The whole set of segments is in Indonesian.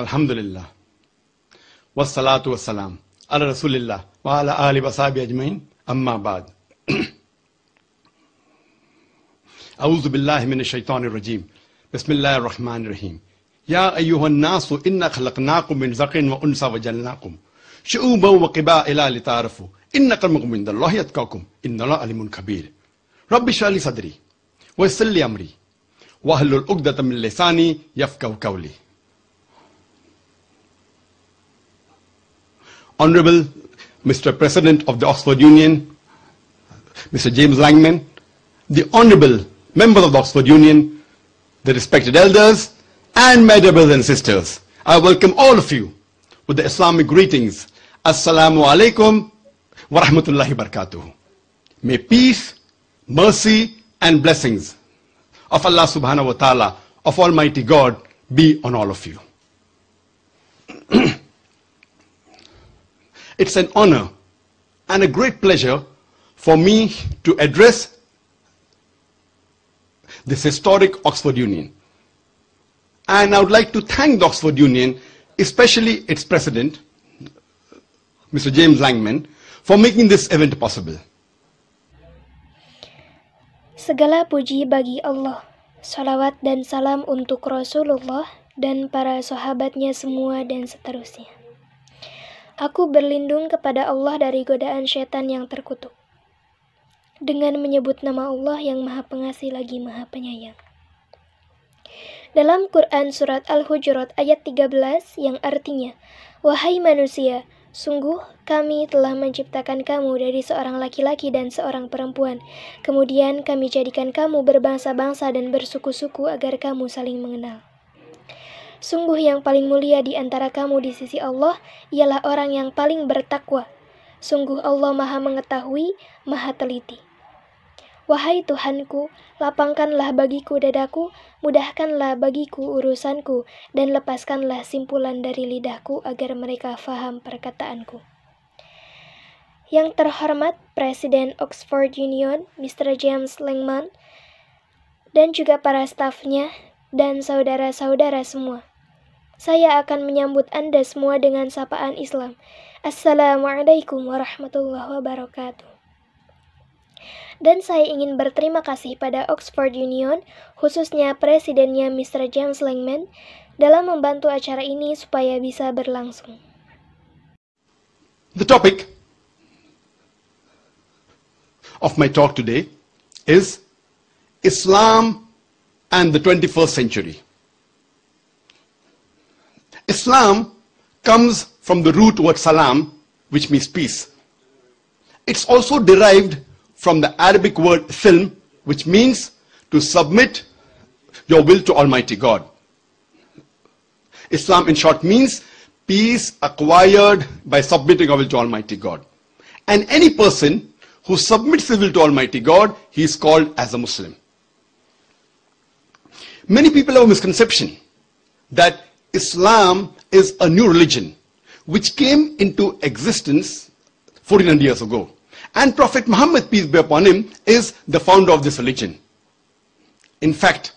الحمد لله والصلاة والسلام على رسول الله وعلى آله وصحبه أجمعين أما بعد أعوذ بالله من الشيطان الرجيم بسم الله الرحمن الرحيم يا أيها الناس إنا خلقناكم من ذكر وأنثى وجعلناكم شعوبا وقبائل لتعارفوا إن أكرمكم عند الله يتقاكم إن الله عليم خبير رب اشرح لي صدري ويسر لي أمري واحلل عقدة من لساني يفقهوا قولي Honorable Mr. President of the Oxford Union, Mr. James Langman, the Honorable members of the Oxford Union, the respected elders, and my dear brothers and sisters. I welcome all of you with the Islamic greetings. Assalamu alaikum wa rahmatullahi barakatuh. May peace, mercy, and blessings of Allah subhanahu wa ta'ala, of Almighty God, be on all of you. It's an honor and a great pleasure for me to address this historic Oxford Union. And I would like to thank the Oxford Union, especially its president, Mr. James Langman, for making this event possible. Segala puji bagi Allah, salawat dan salam untuk Rasulullah dan para sahabatnya semua dan seterusnya. Aku berlindung kepada Allah dari godaan setan yang terkutuk. Dengan menyebut nama Allah yang Maha Pengasih lagi Maha Penyayang. Dalam Quran Surat Al-Hujurat ayat 13 yang artinya, Wahai manusia, Sungguh, kami telah menciptakan kamu dari seorang laki-laki dan seorang perempuan. Kemudian, kami jadikan kamu berbangsa-bangsa dan bersuku-suku agar kamu saling mengenal. Sungguh yang paling mulia di antara kamu di sisi Allah ialah orang yang paling bertakwa. Sungguh Allah maha mengetahui, maha teliti. Wahai Tuhanku, lapangkanlah bagiku dadaku, mudahkanlah bagiku urusanku, dan lepaskanlah simpulan dari lidahku agar mereka faham perkataanku. Yang terhormat Presiden Oxford Union, Mr. James Langman, dan juga para stafnya dan saudara-saudara semua. Saya akan menyambut Anda semua dengan sapaan Islam. Assalamualaikum warahmatullahi wabarakatuh. Dan saya ingin berterima kasih pada Oxford Union, khususnya presidennya Mr. James Langman, dalam membantu acara ini supaya bisa berlangsung. The topic of my talk today is Islam and the 21st century. Islam comes from the root word salam, which means peace. It's also derived from the Arabic word "film," which means to submit your will to Almighty God. Islam, in short, means peace acquired by submitting our will to Almighty God. And any person who submits his will to Almighty God, he is called as a Muslim. Many people have a misconception that Islam is a new religion which came into existence 1400 years ago. And Prophet Muhammad, peace be upon him, is the founder of this religion. In fact,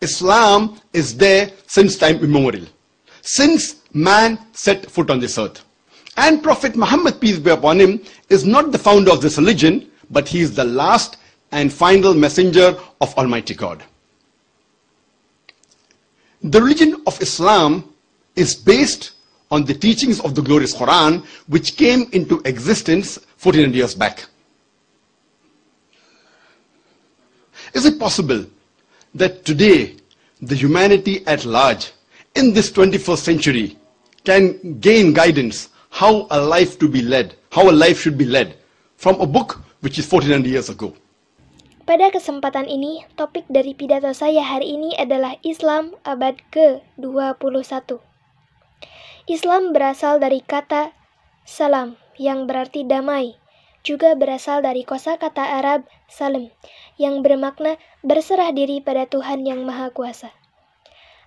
Islam is there since time immemorial, since man set foot on this earth. And Prophet Muhammad, peace be upon him, is not the founder of this religion, but he is the last and final messenger of Almighty God. The religion of Islam is based on the teachings of the glorious Quran, which came into existence 1400 years back. Is it possible that today the humanity at large in this 21st century can gain guidance how a life to be led, how a life should be led from a book which is 1400 years ago? Pada kesempatan ini, topik dari pidato saya hari ini adalah Islam abad ke-21. Islam berasal dari kata salam yang berarti damai, juga berasal dari kosa kata Arab salam yang bermakna berserah diri pada Tuhan yang Maha Kuasa.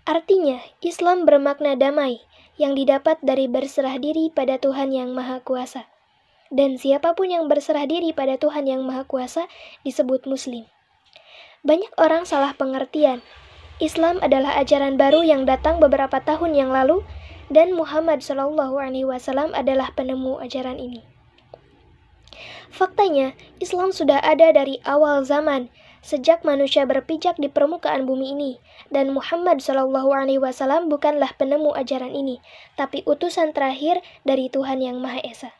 Artinya, Islam bermakna damai yang didapat dari berserah diri pada Tuhan yang Maha Kuasa. Dan siapapun yang berserah diri pada Tuhan yang Maha Kuasa disebut Muslim. Banyak orang salah pengertian. Islam adalah ajaran baru yang datang beberapa tahun yang lalu, dan Muhammad Shallallahu Alaihi Wasallam adalah penemu ajaran ini. Faktanya, Islam sudah ada dari awal zaman, sejak manusia berpijak di permukaan bumi ini, dan Muhammad Shallallahu Alaihi Wasallam bukanlah penemu ajaran ini, tapi utusan terakhir dari Tuhan yang Maha Esa.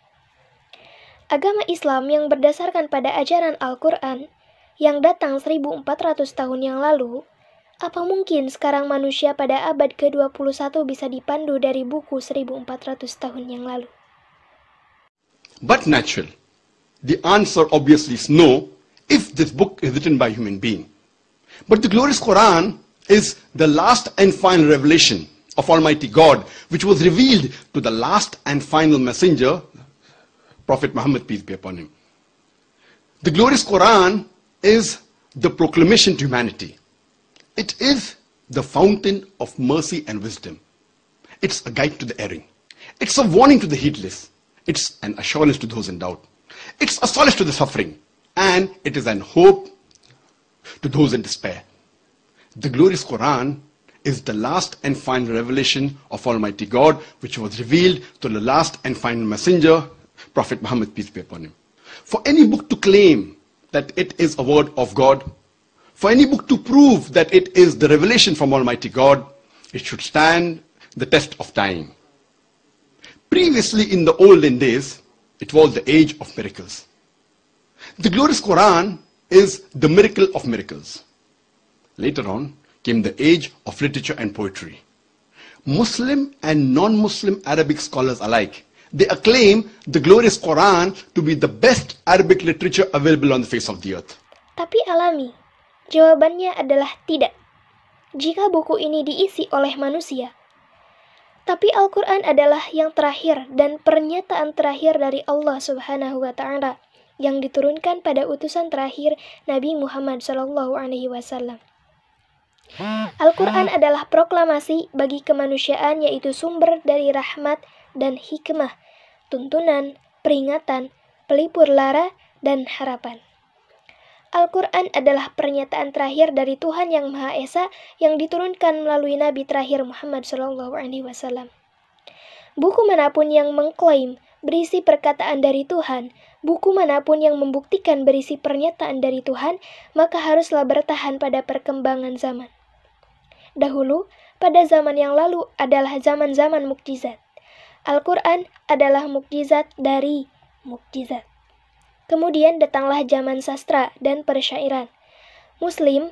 Agama Islam yang berdasarkan pada ajaran Al-Quran yang datang 1400 tahun yang lalu, apa mungkin sekarang manusia pada abad ke-21 bisa dipandu dari buku 1400 tahun yang lalu? But natural. The answer obviously is no if this book is written by human being. But the glorious Quran is the last and final revelation of Almighty God, which was revealed to the last and final messenger, Prophet Muhammad, peace be upon him. The glorious Quran is the proclamation to humanity. It is the fountain of mercy and wisdom. It's a guide to the erring. It's a warning to the heedless. It's an assurance to those in doubt. It's a solace to the suffering. And it is an hope to those in despair. The glorious Quran is the last and final revelation of Almighty God, which was revealed to the last and final messenger, Prophet Muhammad, peace be upon him. For any book to claim that it is a word of God, for any book to prove that it is the revelation from Almighty God, it should stand the test of time. Previously, in the olden days, it was the age of miracles. The glorious Quran is the miracle of miracles. Later on came the age of literature and poetry. Muslim and non-Muslim Arabic scholars alike They acclaim the glorious Quran to be the best Arabic literature available on the face of the earth. Tapi alami, jawabannya adalah tidak. Jika buku ini diisi oleh manusia, tapi Al-Quran adalah yang terakhir dan pernyataan terakhir dari Allah Subhanahu wa Ta'ala yang diturunkan pada utusan terakhir Nabi Muhammad SAW. Al-Quran adalah proklamasi bagi kemanusiaan yaitu sumber dari rahmat dan hikmah, tuntunan, peringatan, pelipur lara, dan harapan. Al-Quran adalah pernyataan terakhir dari Tuhan Yang Maha Esa yang diturunkan melalui Nabi terakhir Muhammad SAW. Buku manapun yang mengklaim berisi perkataan dari Tuhan, buku manapun yang membuktikan berisi pernyataan dari Tuhan, maka haruslah bertahan pada perkembangan zaman. Dahulu, pada zaman yang lalu adalah zaman-zaman mukjizat. Al-Quran adalah mukjizat dari mukjizat. Kemudian datanglah zaman sastra dan persyairan. Muslim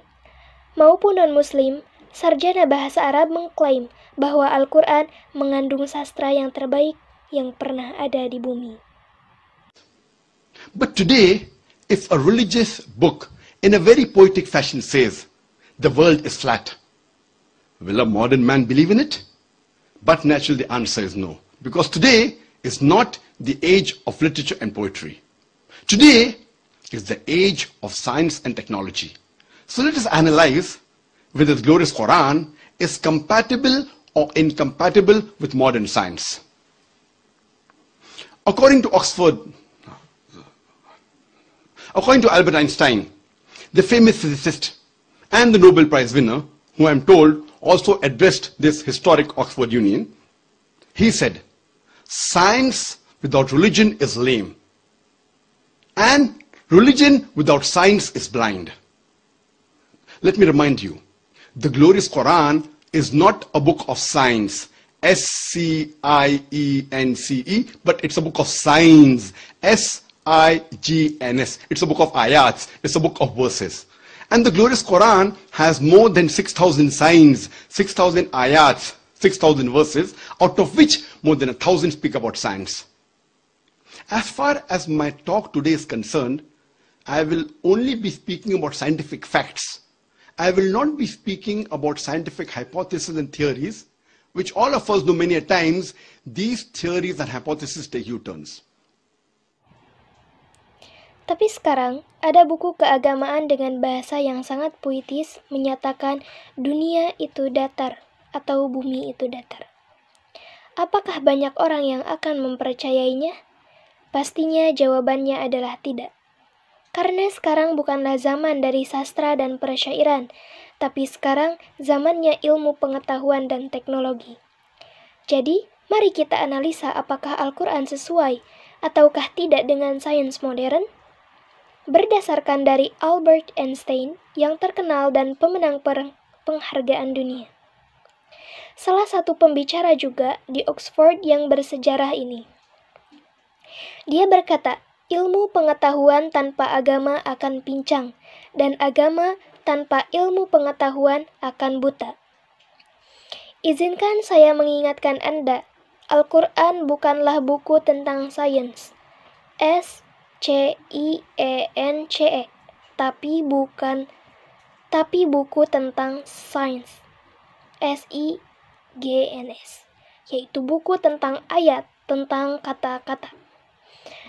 maupun non-muslim, sarjana bahasa Arab mengklaim bahwa Al-Quran mengandung sastra yang terbaik yang pernah ada di bumi. But today, if a religious book in a very poetic fashion says, the world is flat, Will a modern man believe in it? But naturally the answer is no. Because today is not the age of literature and poetry. Today is the age of science and technology. So let us analyze whether the glorious Quran is compatible or incompatible with modern science. According to Oxford, according to Albert Einstein, the famous physicist and the Nobel Prize winner, who I'm told also addressed this historic Oxford Union, he said, science without religion is lame and religion without science is blind. Let me remind you, the glorious Quran is not a book of science, S-C-I-E-N-C-E, but it's a book of signs, S-I-G-N-S. It's a book of ayats, it's a book of verses. And the glorious Quran has more than 6,000 signs, 6,000 ayats, 6,000 verses, out of which more than a thousand speak about science. As far as my talk today is concerned, I will only be speaking about scientific facts. I will not be speaking about scientific hypotheses and theories, which all of us know many a times. These theories and hypotheses take U-turns. Tapi sekarang, ada buku keagamaan dengan bahasa yang sangat puitis menyatakan dunia itu datar atau bumi itu datar. Apakah banyak orang yang akan mempercayainya? Pastinya jawabannya adalah tidak. Karena sekarang bukanlah zaman dari sastra dan persyairan, tapi sekarang zamannya ilmu pengetahuan dan teknologi. Jadi, mari kita analisa apakah Al-Quran sesuai ataukah tidak dengan sains modern berdasarkan dari Albert Einstein yang terkenal dan pemenang penghargaan dunia. Salah satu pembicara juga di Oxford yang bersejarah ini. Dia berkata, ilmu pengetahuan tanpa agama akan pincang, dan agama tanpa ilmu pengetahuan akan buta. Izinkan saya mengingatkan Anda, Al-Quran bukanlah buku tentang sains. S. C I E N C E, tapi bukan tapi buku tentang sains. S I G N S, yaitu buku tentang ayat, tentang kata-kata.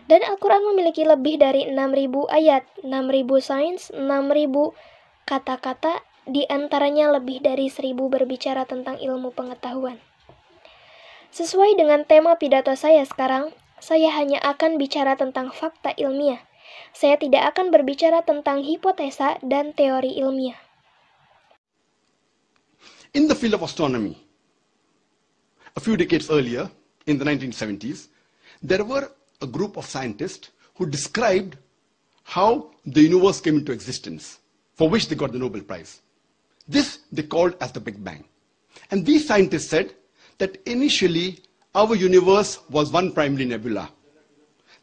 Dan Al-Qur'an memiliki lebih dari 6000 ayat, 6000 sains, 6000 kata-kata, di antaranya lebih dari 1000 berbicara tentang ilmu pengetahuan. Sesuai dengan tema pidato saya sekarang, saya hanya akan bicara tentang fakta ilmiah. Saya tidak akan berbicara tentang hipotesa dan teori ilmiah. In the field of astronomy, a few decades earlier, in the 1970s, there were a group of scientists who described how the universe came into existence, for which they got the Nobel Prize. This they called as the Big Bang. And these scientists said that initially our universe was one primary nebula.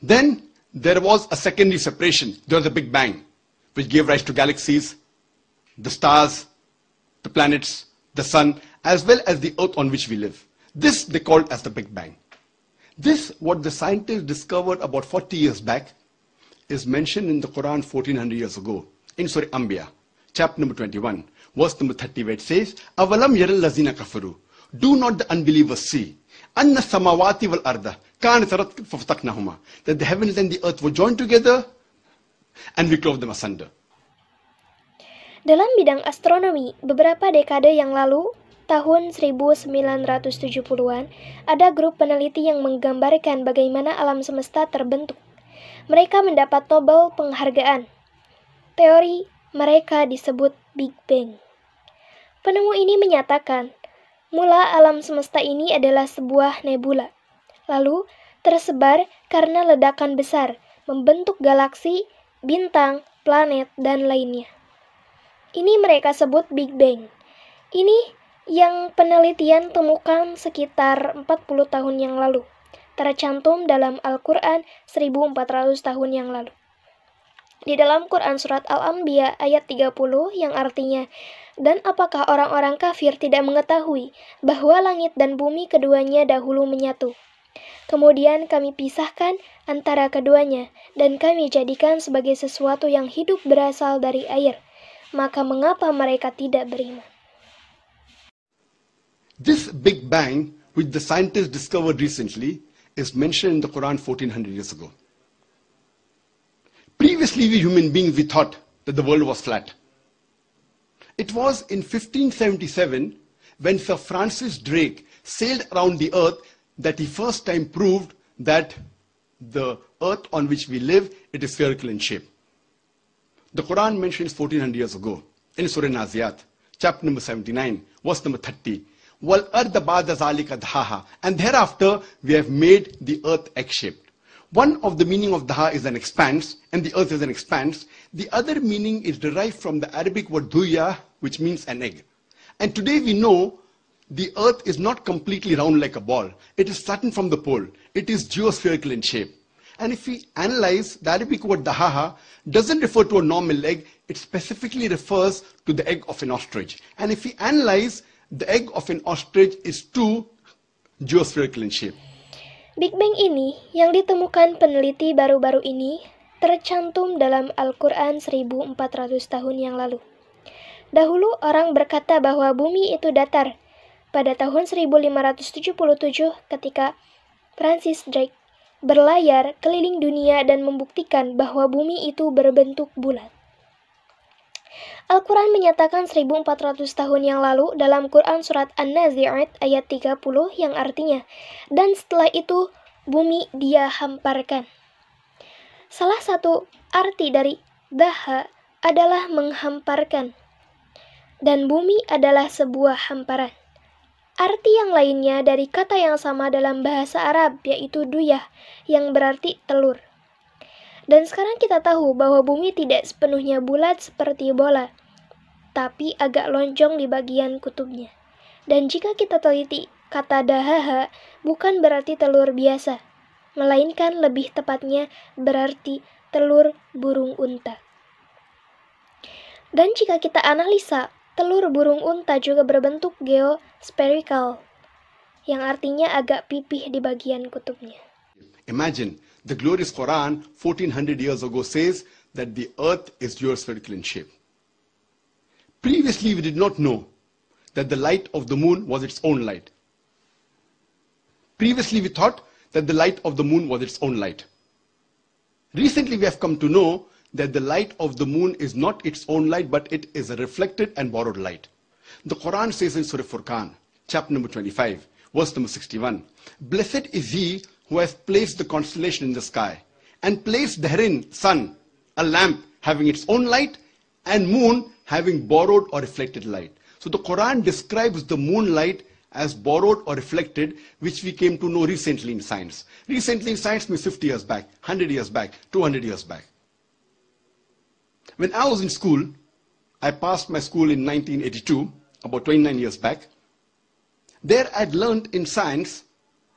Then there was a secondary separation. There was a Big Bang, which gave rise to galaxies, the stars, the planets, the sun, as well as the earth on which we live. This they called as the Big Bang. This, what the scientists discovered about 40 years back, is mentioned in the Quran 1400 years ago, in Surah Ambiya, chapter number 21, verse number 30, where it says, أَوَلَمْ يَرَ lazina كَفَرُوا Do not the unbelievers see أن السماوات والأرض كانت ففتقناهما that the heavens and the earth were joined together and we clove them asunder. Dalam bidang astronomi, beberapa dekade yang lalu, tahun 1970-an, ada grup peneliti yang menggambarkan bagaimana alam semesta terbentuk. Mereka mendapat Nobel penghargaan. Teori mereka disebut Big Bang. Penemu ini menyatakan Mula alam semesta ini adalah sebuah nebula. Lalu tersebar karena ledakan besar, membentuk galaksi, bintang, planet, dan lainnya. Ini mereka sebut Big Bang. Ini yang penelitian temukan sekitar 40 tahun yang lalu. Tercantum dalam Al-Quran 1400 tahun yang lalu. Di dalam Quran Surat Al-Anbiya ayat 30 yang artinya dan apakah orang-orang kafir tidak mengetahui bahwa langit dan bumi keduanya dahulu menyatu? Kemudian kami pisahkan antara keduanya, dan kami jadikan sebagai sesuatu yang hidup berasal dari air. Maka mengapa mereka tidak beriman? This Big Bang, which the scientists discovered recently, is mentioned in the Quran 1400 years ago. Previously, we human beings, we thought that the world was flat. It was in 1577 when Sir Francis Drake sailed around the earth that he first time proved that the earth on which we live, it is spherical in shape. The Quran mentions 1400 years ago in Surah Naziyat, chapter number 79, verse number 30. Wal ardh ba'da zalika dhaha. And thereafter, we have made the earth egg-shaped. One of the meaning of Daha is an expanse, and the earth is an expanse. The other meaning is derived from the Arabic word duya, which means an egg. And today we know the earth is not completely round like a ball. It is flattened from the pole. It is geospherical in shape. And if we analyze the Arabic word dahaha, doesn't refer to a normal egg. It specifically refers to the egg of an ostrich. And if we analyze, the egg of an ostrich is too geospherical in shape. Big Bang ini yang ditemukan peneliti baru-baru ini tercantum dalam Al-Quran 1400 tahun yang lalu. Dahulu orang berkata bahwa bumi itu datar. Pada tahun 1577 ketika Francis Drake berlayar keliling dunia dan membuktikan bahwa bumi itu berbentuk bulat. Al-Quran menyatakan 1400 tahun yang lalu dalam Quran Surat An-Nazi'at ayat 30 yang artinya, dan setelah itu bumi dia hamparkan. Salah satu arti dari daha adalah menghamparkan, dan bumi adalah sebuah hamparan. Arti yang lainnya dari kata yang sama dalam bahasa Arab yaitu duyah, yang berarti telur. Dan sekarang kita tahu bahwa bumi tidak sepenuhnya bulat seperti bola, tapi agak lonjong di bagian kutubnya. Dan jika kita teliti, kata dahaha bukan berarti telur biasa, melainkan lebih tepatnya berarti telur burung unta. Dan jika kita analisa, telur burung unta juga berbentuk geospherical, yang artinya agak pipih di bagian kutubnya. Imagine The glorious Quran, 1400 years ago, says that the earth is geospherical in shape. Previously, we did not know that the light of the moon was its own light. Previously, we thought that the light of the moon was its own light. Recently, we have come to know that the light of the moon is not its own light, but it is a reflected and borrowed light. The Quran says in Surah Furqan, chapter number 25, verse number 61, Blessed is he who has placed the constellation in the sky and placed therein sun, a lamp having its own light, and moon having borrowed or reflected light. So the Quran describes the moonlight as borrowed or reflected, which we came to know recently in science. Recently in science means 50 years back, 100 years back, 200 years back. When I was in school, I passed my school in 1982, about 29 years back. There I'd learned in science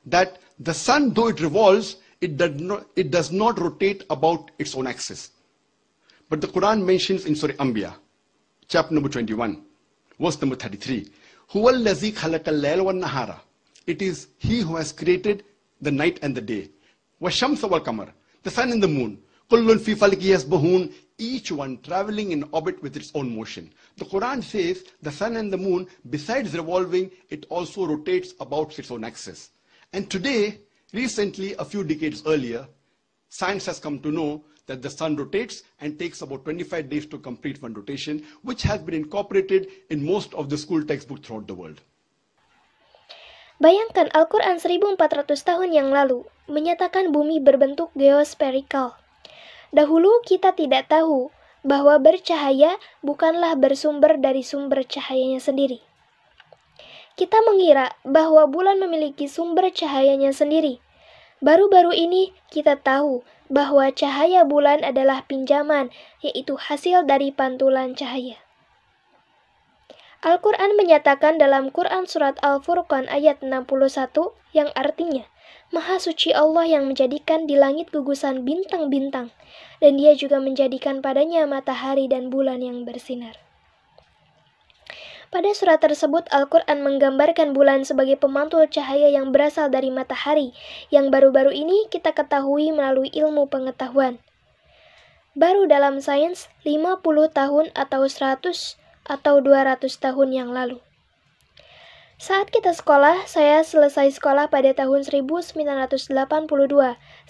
that the sun, though it revolves, it does not, it does not rotate about its own axis. But the Quran mentions in Surah Anbiya, chapter number 21, verse number 33, nahara. It is He who has created the night and the day. وَالشَّمْسَ Kamar, The sun and the moon. كُلٌّ فِي فَلْكِ يَسْبَهُونَ Each one traveling in orbit with its own motion. The Quran says the sun and the moon, besides revolving, it also rotates about its own axis. And today, recently, a few decades earlier, science has come to know that the sun rotates and takes about 25 days to complete one rotation, which has been incorporated in most of the school textbooks throughout the world. Bayangkan Al-Quran 1400 tahun yang lalu menyatakan bumi berbentuk geosferikal. Dahulu kita tidak tahu bahwa bercahaya bukanlah bersumber dari sumber cahayanya sendiri kita mengira bahwa bulan memiliki sumber cahayanya sendiri. Baru-baru ini kita tahu bahwa cahaya bulan adalah pinjaman, yaitu hasil dari pantulan cahaya. Al-Quran menyatakan dalam Quran Surat Al-Furqan ayat 61 yang artinya, Maha suci Allah yang menjadikan di langit gugusan bintang-bintang, dan dia juga menjadikan padanya matahari dan bulan yang bersinar. Pada surat tersebut, Al-Quran menggambarkan bulan sebagai pemantul cahaya yang berasal dari matahari, yang baru-baru ini kita ketahui melalui ilmu pengetahuan. Baru dalam sains 50 tahun atau 100 atau 200 tahun yang lalu. Saat kita sekolah, saya selesai sekolah pada tahun 1982,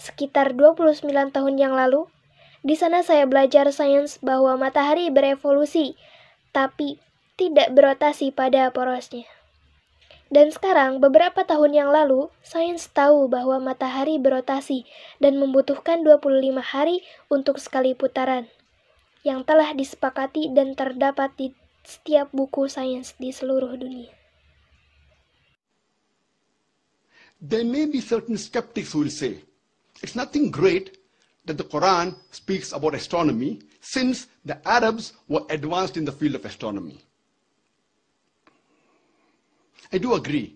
sekitar 29 tahun yang lalu. Di sana saya belajar sains bahwa matahari berevolusi, tapi tidak berotasi pada porosnya. Dan sekarang, beberapa tahun yang lalu, sains tahu bahwa matahari berotasi dan membutuhkan 25 hari untuk sekali putaran, yang telah disepakati dan terdapat di setiap buku sains di seluruh dunia. There may be certain skeptics who will say, it's nothing great that the Quran speaks about astronomy since the Arabs were advanced in the field of astronomy. I do agree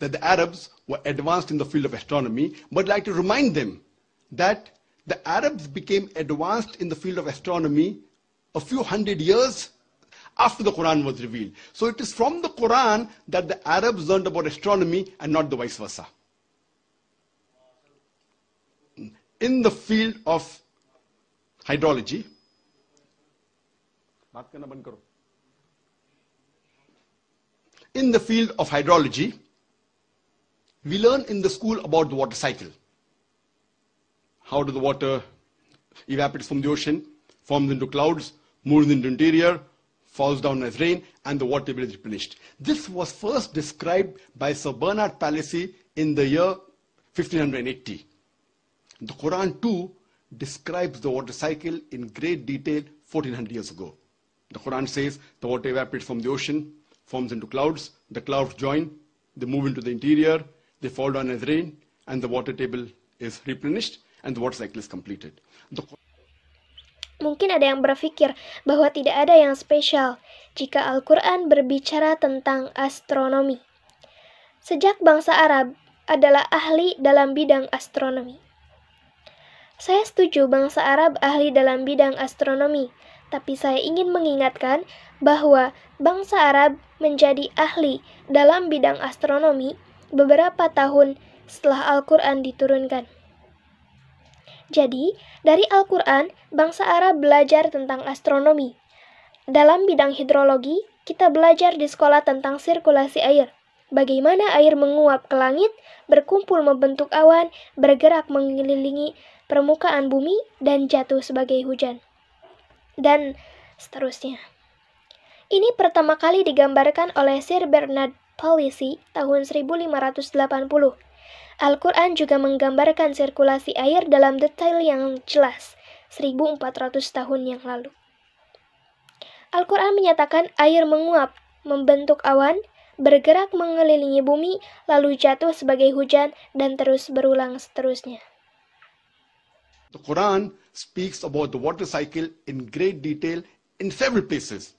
that the Arabs were advanced in the field of astronomy, but I'd like to remind them that the Arabs became advanced in the field of astronomy a few hundred years after the Quran was revealed. So it is from the Quran that the Arabs learned about astronomy and not the vice versa. In the field of hydrology, बात करना बंद करो in the field of hydrology, we learn in the school about the water cycle. How do the water evaporates from the ocean, forms into clouds, moves into interior, falls down as rain, and the water is replenished. This was first described by Sir Bernard Palissy in the year 1580. The Quran too describes the water cycle in great detail 1400 years ago. The Quran says the water evaporates from the ocean, forms into clouds. The clouds join, they move into the interior, they fall down as rain, and the water table is replenished, and the water cycle is completed. The Mungkin ada yang berpikir bahwa tidak ada yang spesial jika Al-Quran berbicara tentang astronomi. Sejak bangsa Arab adalah ahli dalam bidang astronomi. Saya setuju bangsa Arab ahli dalam bidang astronomi, tapi saya ingin mengingatkan bahwa bangsa Arab menjadi ahli dalam bidang astronomi beberapa tahun setelah Al-Quran diturunkan. Jadi, dari Al-Quran, bangsa Arab belajar tentang astronomi. Dalam bidang hidrologi, kita belajar di sekolah tentang sirkulasi air. Bagaimana air menguap ke langit, berkumpul membentuk awan, bergerak mengelilingi permukaan bumi, dan jatuh sebagai hujan. Dan seterusnya. Ini pertama kali digambarkan oleh Sir Bernard Palissy tahun 1580. Al-Quran juga menggambarkan sirkulasi air dalam detail yang jelas 1400 tahun yang lalu. Al-Quran menyatakan air menguap, membentuk awan, bergerak mengelilingi bumi, lalu jatuh sebagai hujan, dan terus berulang seterusnya. The Quran speaks about the water cycle in great detail in several places.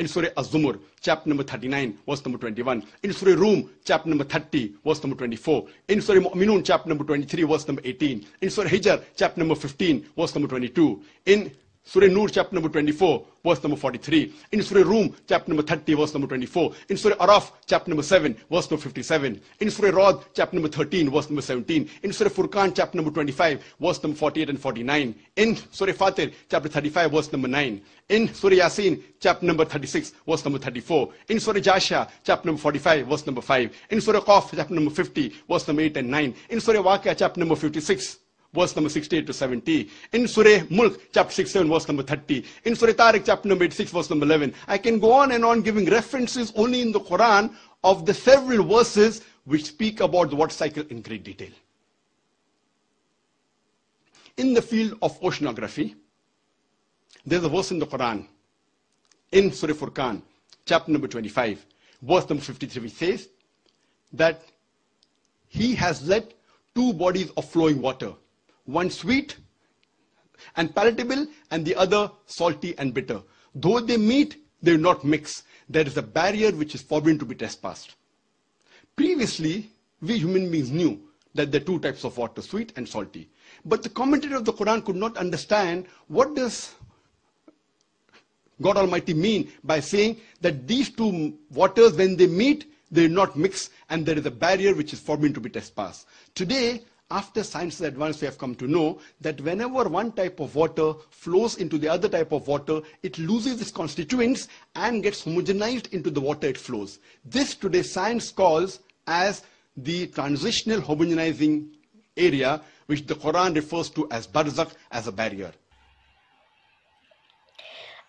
In Surah Az-Zumur, chapter number 39, verse number 21. In Surah Rum, chapter number 30, verse number 24. In Surah Mu'minun, chapter number 23, verse number 18. In Surah Hijr, chapter number 15, verse number 22. In Surah Nur, chapter number 24, verse number 43. In Surah Room, chapter number 30, verse number 24. In Surah Araf, chapter number 7, verse number 57. In Surah Rod, chapter number 13, verse number 17. In Surah Furqan, chapter number 25, verse number 48 and 49. In Surah Fatir, chapter 35, verse number 9. In Surah Yasin, chapter number 36, verse number 34. In Surah Jasha, chapter number 45, verse number 5. In Surah Qaf, chapter number 50, verse number 8 and 9. In Surah Waqia, chapter number 56, verse number 68 to 70. In Surah Mulk, chapter six-seven. verse number 30. In Surah Tariq, chapter number 86, verse number 11. I can go on and on giving references only in the Quran of the several verses which speak about the water cycle in great detail. In the field of oceanography, there's a verse in the Quran, in Surah Furqan, chapter number 25, verse number 53, which says that he has led two bodies of flowing water one sweet and palatable, and the other salty and bitter. Though they meet, they do not mix. There is a barrier which is forbidden to be trespassed. Previously, we human beings knew that there are two types of water, sweet and salty. But the commentator of the Quran could not understand what does God Almighty mean by saying that these two waters, when they meet, they do not mix, and there is a barrier which is forbidden to be trespassed. Today, after science has advanced, we have come to know that whenever one type of water flows into the other type of water, it loses its constituents and gets homogenized into the water it flows. This today science calls as the transitional homogenizing area, which the Quran refers to as barzakh, as a barrier.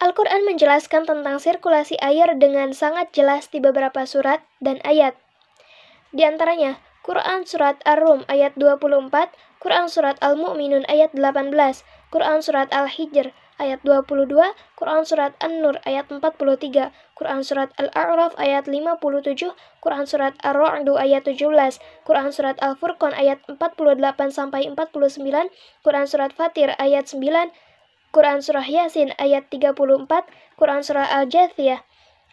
Al-Quran menjelaskan tentang sirkulasi air dengan sangat jelas di beberapa surat dan ayat. Di antaranya, Quran Surat Ar-Rum ayat 24, Quran Surat Al-Mu'minun ayat 18, Quran Surat Al-Hijr ayat 22, Quran Surat An-Nur ayat 43, Quran Surat Al-A'raf ayat 57, Quran Surat Ar-Ra'du ayat 17, Quran Surat Al-Furqan ayat 48 sampai 49, Quran Surat Fatir ayat 9, Quran Surah Yasin ayat 34, Quran Surah Al-Jathiyah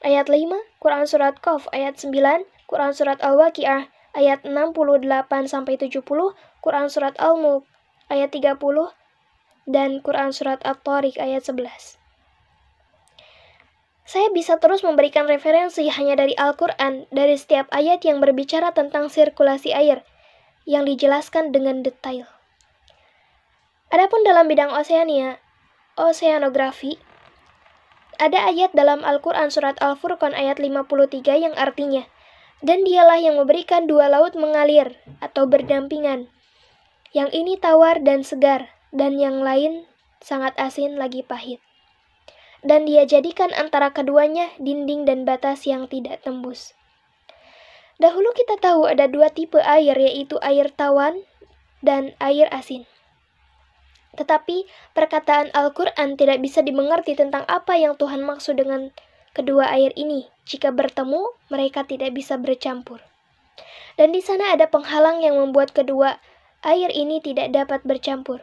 ayat 5, Quran Surat Qaf ayat 9, Quran Surat Al-Waqi'ah ayat 68 sampai 70, Quran surat Al-Mulk ayat 30 dan Quran surat At-Tariq ayat 11. Saya bisa terus memberikan referensi hanya dari Al-Quran, dari setiap ayat yang berbicara tentang sirkulasi air, yang dijelaskan dengan detail. Adapun dalam bidang Oseania, oseanografi, ada ayat dalam Al-Quran surat Al-Furqan ayat 53 yang artinya, dan dialah yang memberikan dua laut mengalir atau berdampingan. Yang ini tawar dan segar, dan yang lain sangat asin lagi pahit. Dan dia jadikan antara keduanya dinding dan batas yang tidak tembus. Dahulu kita tahu ada dua tipe air, yaitu air tawan dan air asin. Tetapi perkataan Al-Quran tidak bisa dimengerti tentang apa yang Tuhan maksud dengan kedua air ini. Jika bertemu, mereka tidak bisa bercampur. Dan di sana ada penghalang yang membuat kedua air ini tidak dapat bercampur.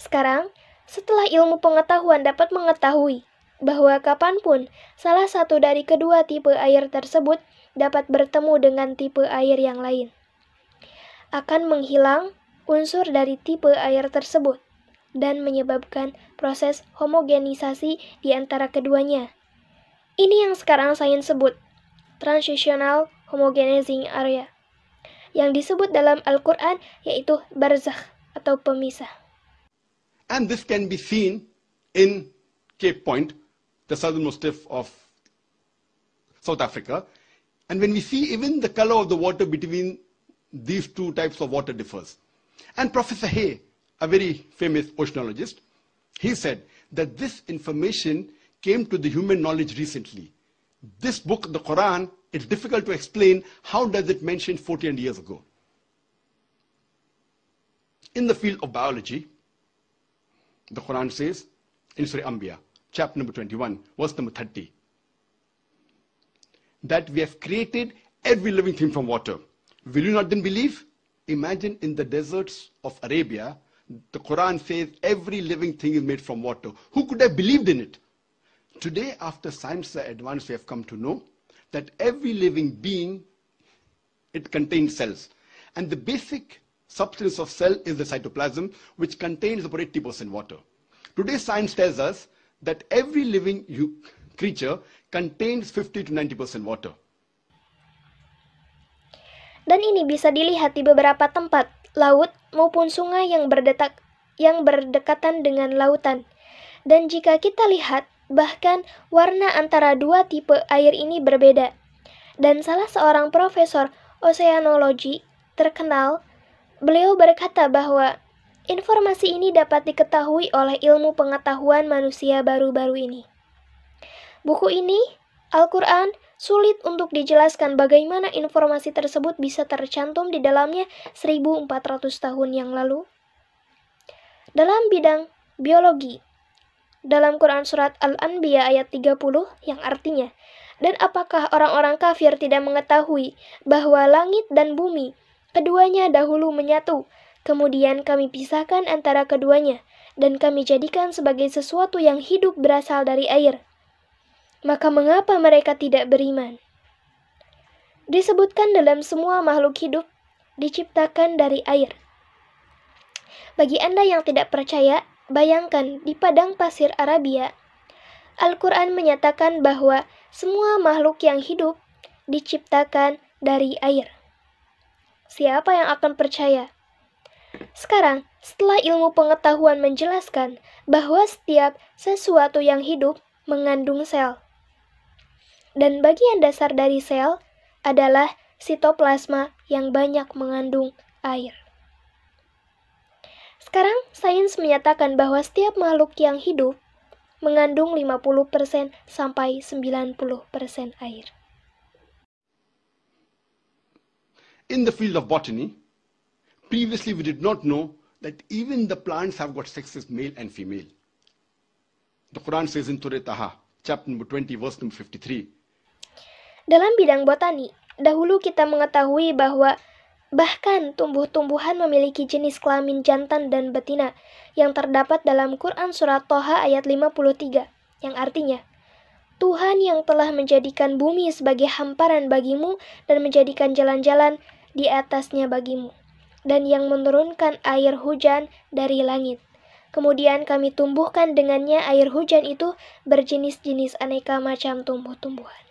Sekarang, setelah ilmu pengetahuan dapat mengetahui bahwa kapanpun salah satu dari kedua tipe air tersebut dapat bertemu dengan tipe air yang lain, akan menghilang unsur dari tipe air tersebut dan menyebabkan proses homogenisasi di antara keduanya Ini yang sekarang saya sebut Transitional Homogenizing Area yang disebut dalam Al-Quran yaitu barzakh atau pemisah. And this can be seen in Cape Point, the southernmost tip of South Africa. And when we see even the color of the water between these two types of water differs. And Professor Hay, a very famous oceanologist, he said that this information came to the human knowledge recently. This book, the Quran, it's difficult to explain how does it mention 14 years ago. In the field of biology, the Quran says in Surah Anbiya, chapter number 21, verse number 30, that we have created every living thing from water. Will you not then believe? Imagine in the deserts of Arabia, the Quran says every living thing is made from water. Who could have believed in it? Today, after science has advanced, we have come to know that every living being, it contains cells. And the basic substance of cell is the cytoplasm, which contains about 80% water. Today, science tells us that every living creature contains 50 to 90% water. Dan ini bisa dilihat di beberapa tempat, laut maupun sungai yang berdetak yang berdekatan dengan lautan. Dan jika kita lihat, Bahkan, warna antara dua tipe air ini berbeda. Dan salah seorang profesor oseanologi terkenal, beliau berkata bahwa informasi ini dapat diketahui oleh ilmu pengetahuan manusia baru-baru ini. Buku ini, Al-Quran, sulit untuk dijelaskan bagaimana informasi tersebut bisa tercantum di dalamnya 1400 tahun yang lalu. Dalam bidang biologi, dalam Quran Surat Al-Anbiya ayat 30 yang artinya, Dan apakah orang-orang kafir tidak mengetahui bahwa langit dan bumi, keduanya dahulu menyatu, kemudian kami pisahkan antara keduanya, dan kami jadikan sebagai sesuatu yang hidup berasal dari air. Maka mengapa mereka tidak beriman? Disebutkan dalam semua makhluk hidup, diciptakan dari air. Bagi Anda yang tidak percaya, Bayangkan di padang pasir Arabia. Al-Quran menyatakan bahwa semua makhluk yang hidup diciptakan dari air. Siapa yang akan percaya? Sekarang, setelah ilmu pengetahuan menjelaskan bahwa setiap sesuatu yang hidup mengandung sel. Dan bagian dasar dari sel adalah sitoplasma yang banyak mengandung air. Sekarang, sains menyatakan bahwa setiap makhluk yang hidup mengandung 50% sampai 90% air. In the field of botany, previously we did not know that even the plants have got sexes male and female. The Quran says in Surah Taha, chapter number 20, verse number 53. Dalam bidang botani, dahulu kita mengetahui bahwa Bahkan tumbuh-tumbuhan memiliki jenis kelamin jantan dan betina yang terdapat dalam Quran Surat Toha ayat 53 yang artinya Tuhan yang telah menjadikan bumi sebagai hamparan bagimu dan menjadikan jalan-jalan di atasnya bagimu dan yang menurunkan air hujan dari langit. Kemudian kami tumbuhkan dengannya air hujan itu berjenis-jenis aneka macam tumbuh-tumbuhan.